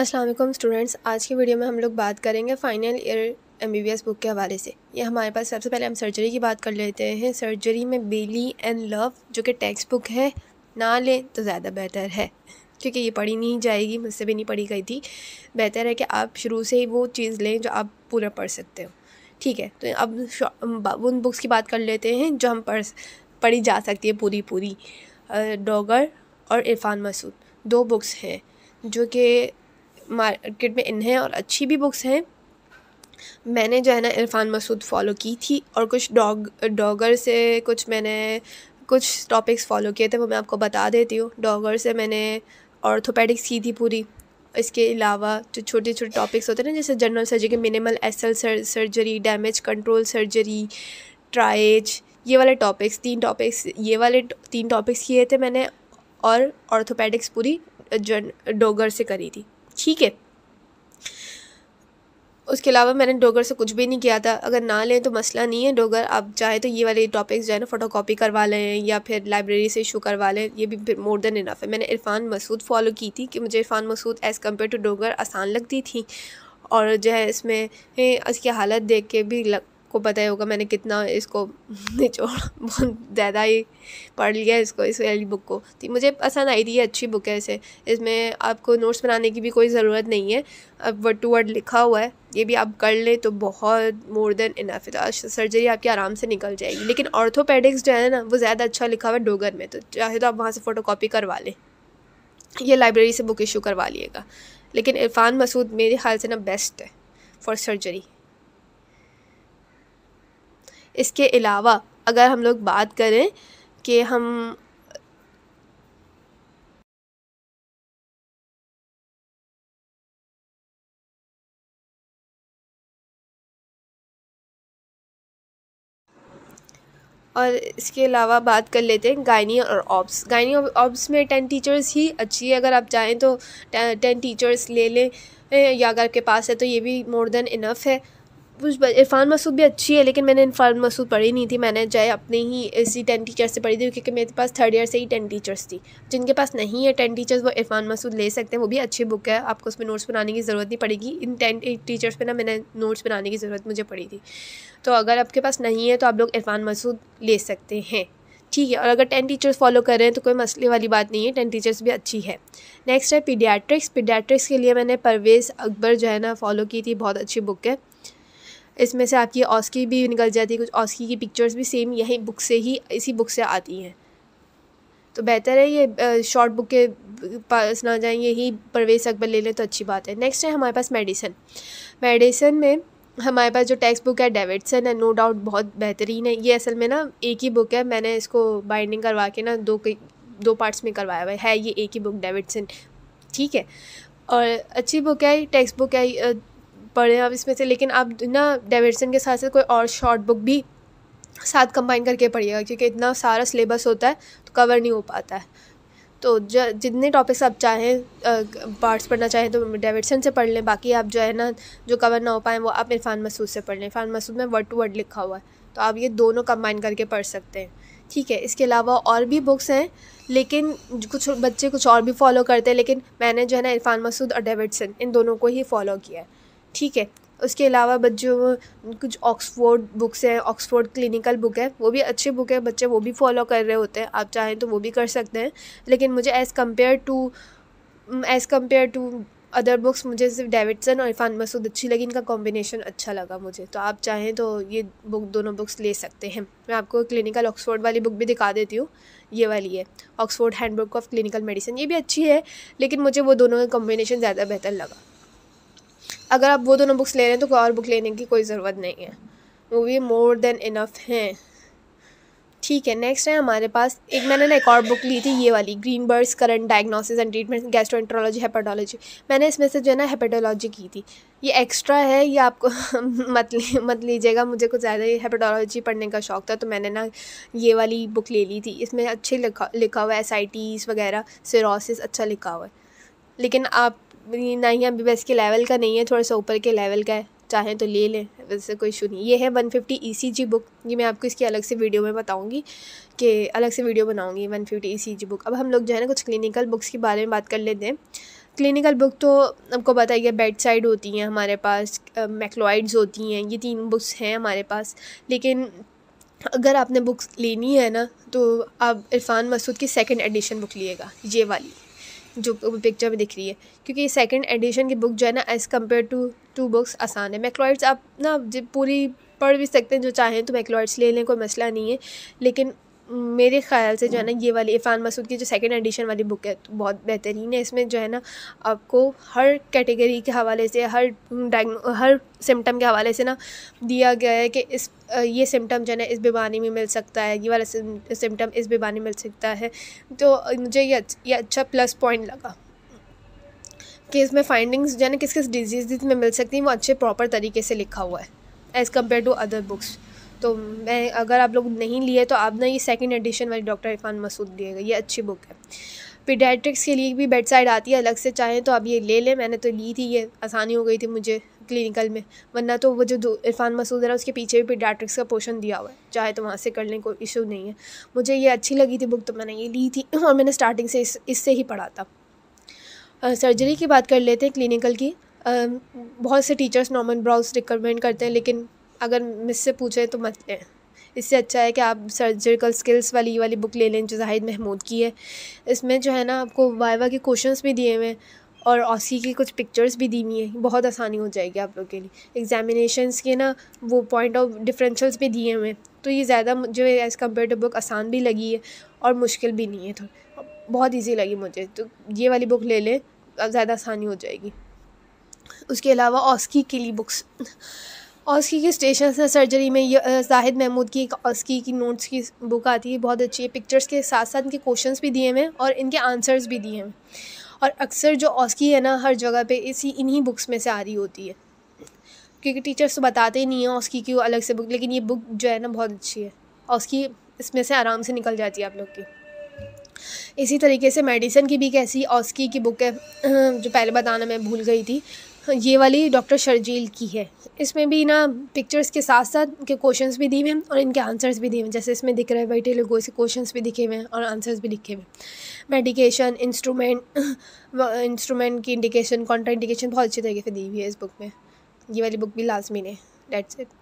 Aslam students आज की video में हम लोग बात करेंगे final year M B B S book के हवाले से ये हमारे पास सबसे पहले हम सर्जरी की बात कर लेते हैं सर्जरी में बेली एंड लव जो कि टेक्स्ट बुक है ना लें तो ज़्यादा बेहतर है क्योंकि ये पढ़ी नहीं जाएगी मुझसे भी नहीं पढ़ी गई थी बेहतर है कि आप शुरू से ही वो चीज़ लें जो आप पूरा पढ़ सकते हो ठीक है तो अब उन बुक्स की बात कर लेते हैं जो हम पढ़ पढ़ी जा सकती है पूरी पूरी डॉगर और इरफान मसूद दो बुक्स हैं जो कि मार्केट में इन हैं और अच्छी भी बुक्स हैं मैंने जो है ना इरफान मसूद फॉलो की थी और कुछ डॉग डॉगर से कुछ मैंने कुछ टॉपिक्स फॉलो किए थे वो मैं आपको बता देती हूँ डॉगर से मैंने ऑर्थोपेडिक्स की थी पूरी इसके अलावा जो छोटे छोटे टॉपिक्स होते हैं ना जैसे जनरल सर्जरी मिनिमल एसल surgery damage control surgery triage ये वाले टॉपिक्स तीन टॉपिक्स ये वाले तीन टॉपिक्स किए थे मैंने और ऑर्थोपेडिक्स पूरी जन डोगर से करी थी ठीक है उसके अलावा मैंने डोगर से कुछ भी नहीं किया था अगर ना लें तो मसला नहीं है डोगर आप चाहे तो ये वाले टॉपिक्स जो है ना फ़ोटो कापी करवा लें या फिर लाइब्रेरी से इशू करवा लें ये भी मोर देन इनफ है मैंने इरफान मसूद फॉलो की थी कि मुझे Irfan Masood as compare to Dogar आसान लगती थी और जो है इसमें इसकी हालत देख के भी लग आपको पता ही होगा मैंने कितना इसको निचोड़ बहुत ज़्यादा ही पढ़ लिया इसको इस वाली बुक को तो मुझे पसंद आई थी ये अच्छी बुक है इसे इसमें आपको नोट्स बनाने की भी कोई ज़रूरत नहीं है अब वर्ड टू वर्ड लिखा हुआ है ये भी आप कर लें तो बहुत मोर देन इनफ है सर्जरी आपकी आराम से निकल जाएगी लेकिन ऑर्थोपेडिक्स जो है ना वो ज़्यादा अच्छा लिखा हुआ है डोगर में तो चाहे तो आप वहाँ से फ़ोटो करवा लें ये लाइब्रेरी से बुक इशू करवा लिएगा लेकिन इरफान मसूद मेरे ख्याल से ना बेस्ट है फॉर सर्जरी इसके अलावा अगर हम लोग बात करें कि हम और इसके अलावा बात कर लेते हैं गायनी और ऑब्स गायनी और ऑब्स में टेन टीचर्स ही अच्छी है अगर आप चाहें तो टेन टीचर्स ले लें या अगर आपके पास है तो ये भी मोर देन इनफ है कुछ इरफान मसूद भी अच्छी है लेकिन मैंने इरफान मसूद पढ़ी नहीं थी मैंने जाए अपने ही इसी टेन टीचर से पढ़ी थी क्योंकि मेरे पास थर्ड ईयर से ही टेन टीचर्स थी जिनके पास नहीं है टेन टीचर्स वो इरफान मसूद ले सकते हैं वो भी अच्छी बुक है आपको उसमें नोट्स बनाने की ज़रूरत नहीं पड़ेगी इन टेन टीचर्स पर ना मैंने नोट्स बनाने की ज़रूरत मुझे पड़ी थी तो अगर आपके पास नहीं है तो आप लोग इरफान मसूद ले सकते हैं ठीक है और अगर टेन टीचर्स फॉलो कर रहे हैं तो कोई मसले वाली बात नहीं है टेन टीचर्स भी अच्छी है नेक्स्ट है पीडियाट्रिक्स पीडियाट्रिक्स के लिए मैंने परवेज़ अकबर जो है ना फॉलो की थी बहुत अच्छी बुक है इसमें से आपकी ऑस्की भी निकल जाती है कुछ ऑस्की की पिक्चर्स भी सेम यही बुक से ही इसी बुक से आती हैं तो बेहतर है ये शॉर्ट बुक के पास ना जाएँ यही परवेज अकबर ले लें तो अच्छी बात है नेक्स्ट है हमारे पास मेडिसन मेडिसन में हमारे पास जो टेक्स्ट बुक है डेविडसन है नो डाउट बहुत बेहतरीन है ये असल में ना एक ही बुक है मैंने इसको बाइंडिंग करवा के ना दो दो पार्ट्स में करवाया हुआ है ये एक ही बुक डेविडसन ठीक है और अच्छी बुक है टेक्स्ट बुक है पढ़ें आप इसमें से लेकिन आप ना डेविडसन के साथ साथ कोई और शॉर्ट बुक भी साथ कंबाइन करके पढ़िएगा क्योंकि इतना सारा सिलेबस होता है तो कवर नहीं हो पाता है तो जितने टॉपिक्स आप चाहें पार्ट्स पढ़ना चाहें तो डेविडसन से पढ़ लें बाकी आप जो है ना जो कवर ना हो पाएँ वो आप इरफान मसूद से पढ़ लें इरफान मसूद में वर्ड टू वर्ड लिखा हुआ है तो आप ये दोनों कंबाइन करके पढ़ सकते हैं ठीक है इसके अलावा और भी बुक्स हैं लेकिन कुछ बच्चे कुछ और भी फॉलो करते हैं लेकिन मैंने जो है ना इरफान मसूद और डेविडसन इन दोनों को ही फॉलो किया है ठीक है उसके अलावा बच्चों कुछ ऑक्सफोर्ड बुक्स हैं ऑक्सफोर्ड क्लिनिकल बुक है वो भी अच्छे बुक है बच्चे वो भी फॉलो कर रहे होते हैं आप चाहें तो वो भी कर सकते हैं लेकिन मुझे as compare to as compare to other books मुझे सिर्फ डेविडसन और इरफान मसूद अच्छी लगी इनका कॉम्बिनेशन अच्छा लगा मुझे तो आप चाहें तो ये बुक दोनों बुक्स ले सकते हैं मैं आपको क्लिनिकल ऑक्सफोर्ड वाली बुक भी दिखा देती हूँ ये वाली है Oxford handbook of clinical medicine ये भी अच्छी है लेकिन मुझे वो दोनों का कॉम्बिनेशन ज़्यादा बेहतर लगा अगर आप वो दोनों बुक्स ले रहे हैं तो कोई और बुक लेने की कोई ज़रूरत नहीं है मूवी मोर देन इनफ हैं ठीक है नेक्स्ट है हमारे पास एक मैंने ना एक और बुक ली थी ये वाली green birds current diagnosis and treatment gastroenterology hepatology मैंने इसमें से जो है ना हेपाटोलॉजी की थी ये एक्स्ट्रा है ये आपको मत ली, मत लीजिएगा मुझे कुछ ज़्यादा हेपाटोलॉजी पढ़ने का शौक था तो मैंने ना ये वाली बुक ले ली थी इसमें अच्छे लिखा लिखा हुआ है एस वगैरह सिरोसिस अच्छा लिखा हुआ है लेकिन आप ना ही अभी बस के लेवल का नहीं है थोड़ा सा ऊपर के लेवल का है चाहें तो ले लें वैसे कोई इशू नहीं ये है one fifty E C G book ये मैं आपको इसकी अलग से वीडियो में बताऊँगी कि अलग से वीडियो बनाऊँगी one fifty E C G book अब हम लोग जो है ना कुछ क्लिनिकल बुक्स के बारे में बात कर लेते हैं क्लिनिकल बुक तो आपको पता ही है बेड साइड होती हैं हमारे पास मैकलॉइड्स होती हैं ये तीन बुक्स हैं हमारे पास लेकिन अगर आपने बुक्स लेनी है ना तो आप इरफान मसूद की सेकंड एडिशन बुक लिएगा ये वाली जो पिक्चर में दिख रही है क्योंकि सेकंड एडिशन की बुक जो है ना as compare to two books आसान है मैक्लॉइड्स आप ना पूरी पढ़ भी सकते हैं जो चाहें तो मैक्लॉइड्स ले लें कोई मसला नहीं है लेकिन मेरे ख्याल से जो है ना ये वाली इफ़ान मसूद की जो सेकंड एडिशन वाली बुक है तो बहुत बेहतरीन है इसमें जो है ना आपको हर कैटेगरी के हवाले से हर हर सिम्टम के हवाले से ना दिया गया है कि इस ये सिम्टम जो है ना इस बीमारी में मिल सकता है ये वाला सिम्टम इस बीमारी में मिल सकता है तो मुझे ये ये अच्छा प्लस पॉइंट लगा कि इसमें फाइंडिंग्स जो है ना किस किस डिजीज़ में मिल सकती हैं वो अच्छे प्रॉपर तरीके से लिखा हुआ है as compare to other books तो मैं अगर आप लोग नहीं लिए तो आप ना ये सेकेंड एडिशन वाली डॉक्टर इरफान मसूद लिएगा ये अच्छी बुक है पीडियाट्रिक्स के लिए भी बेड साइड आती है अलग से चाहें तो आप ये ले लें मैंने तो ली थी ये आसानी हो गई थी मुझे क्लिनिकल में वरना तो वो जो इरफान मसूद है उसके पीछे भी पीडियाट्रिक्स का पोर्शन दिया हुआ है चाहे तो वहाँ से कर लें कोई इशू नहीं है मुझे ये अच्छी लगी थी बुक तो मैंने ये ली थी और मैंने स्टार्टिंग से इस इससे ही पढ़ा था सर्जरी की बात कर लेते हैं क्लिनिकल की बहुत से टीचर्स नॉर्मल ब्राउज रिकमेंड करते हैं लेकिन अगर मुझसे पूछे तो मत लें इससे अच्छा है कि आप सर्जिकल स्किल्स वाली वाली बुक ले लें जो जाहिद महमूद की है इसमें जो है ना आपको वाइवा के क्वेश्चंस भी दिए हुए हैं और ऑसी की कुछ पिक्चर्स भी दी हुई हैं बहुत आसानी हो जाएगी आप लोग के लिए एग्जामिनेशंस के ना वो पॉइंट ऑफ डिफरेंशल्स भी दिए हुए हैं तो ये ज़्यादा जो है एज़ कम्पेयर टू बुक आसान भी लगी है और मुश्किल भी नहीं है थोड़ी बहुत ईजी लगी मुझे तो ये वाली बुक ले लें ज़्यादा आसानी हो जाएगी उसके अलावा ऑस्की के लिए बुक्स ऑस्की के स्टेशन से सर्जरी में जाहिद महमूद की एक ऑस्की की नोट्स की बुक आती है बहुत अच्छी है पिक्चर्स के साथ साथ इनके क्वेश्चंस भी दिए हैं और इनके आंसर्स भी दिए हैं और अक्सर जो ऑस्की है ना हर जगह पे इसी इन्हीं बुक्स में से आ रही होती है क्योंकि टीचर्स तो बताते ही नहीं हैं ऑस्की की अलग से बुक लेकिन ये बुक जो है ना बहुत अच्छी है ऑस्की इसमें से आराम से निकल जाती है आप लोग की इसी तरीके से मेडिसिन की भी एक ऐसी ऑस्की की बुक है जो पहले बताना मैं भूल गई थी ये वाली डॉक्टर शर्जील की है इसमें भी ना पिक्चर्स के साथ साथ उनके क्वेश्चंस भी दिए हुए हैं और इनके आंसर्स भी दिए हुए हैं जैसे इसमें दिख रहा है बैठे लोगों से क्वेश्चंस भी दिखे हुए हैं और आंसर्स भी लिखे हुए हैं मेडिकेशन इंस्ट्रूमेंट इंस्ट्रूमेंट की इंडिकेशन कॉन्ट्रा इंडिकेशन बहुत अच्छी तरीके से दी हुई है इस बुक में ये वाली बुक भी लाजमी ने डेट्स इट